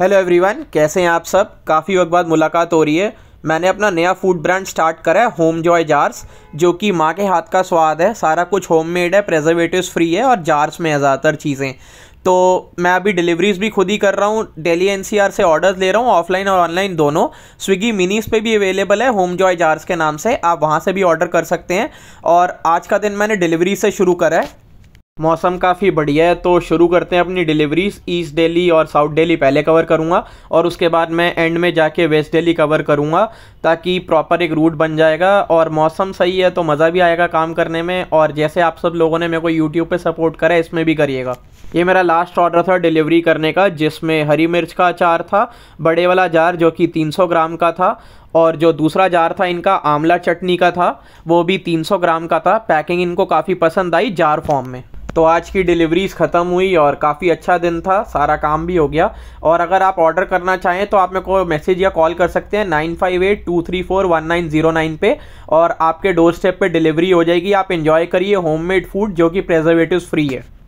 hello everyone कैसे हैं आप सब काफ़ी वक्त बाद मुलाकात हो रही है मैंने अपना नया फूड ब्रांड स्टार्ट करा है होम जॉय जार्स जो कि माँ के हाथ का स्वाद है सारा कुछ होम मेड है प्रेजर्वेटिव फ्री है और जार्स में है ज़्यादातर चीज़ें तो मैं अभी डिलीवरीज भी खुद ही कर रहा हूँ डेली एन से ऑर्डर्स ले रहा हूँ ऑफलाइन और ऑनलाइन दोनों स्विगी मिनीस पे भी अवेलेबल है होम जॉय जार्स के नाम से आप वहाँ से भी ऑर्डर कर सकते हैं और आज का दिन मैंने डिलीवरी से शुरू करा है मौसम काफ़ी बढ़िया है तो शुरू करते हैं अपनी डिलीवरीज ईस्ट दिल्ली और साउथ दिल्ली पहले कवर करूंगा और उसके बाद मैं एंड में जाके वेस्ट दिल्ली कवर करूँगा ताकि प्रॉपर एक रूट बन जाएगा और मौसम सही है तो मज़ा भी आएगा काम करने में और जैसे आप सब लोगों ने मेरे को यूट्यूब पे सपोर्ट करा है इसमें भी करिएगा ये मेरा लास्ट ऑर्डर था डिलीवरी करने का जिसमें हरी मिर्च का अचार था बड़े वाला जार जो कि 300 ग्राम का था और जो दूसरा जार था इनका आंवला चटनी का था वो भी 300 ग्राम का था पैकिंग इनको काफ़ी पसंद आई जार फॉर्म में तो आज की डिलीवरीज ख़त्म हुई और काफ़ी अच्छा दिन था सारा काम भी हो गया और अगर आप ऑर्डर करना चाहें तो आप मेरे को मैसेज या कॉल कर सकते हैं nine five eight two three four one nine zero nine पे और आपके डोर स्टेप पर डिलीवरी हो जाएगी आप इन्जॉय करिए होममेड फूड जो कि प्रेजर्वेटिव फ्री है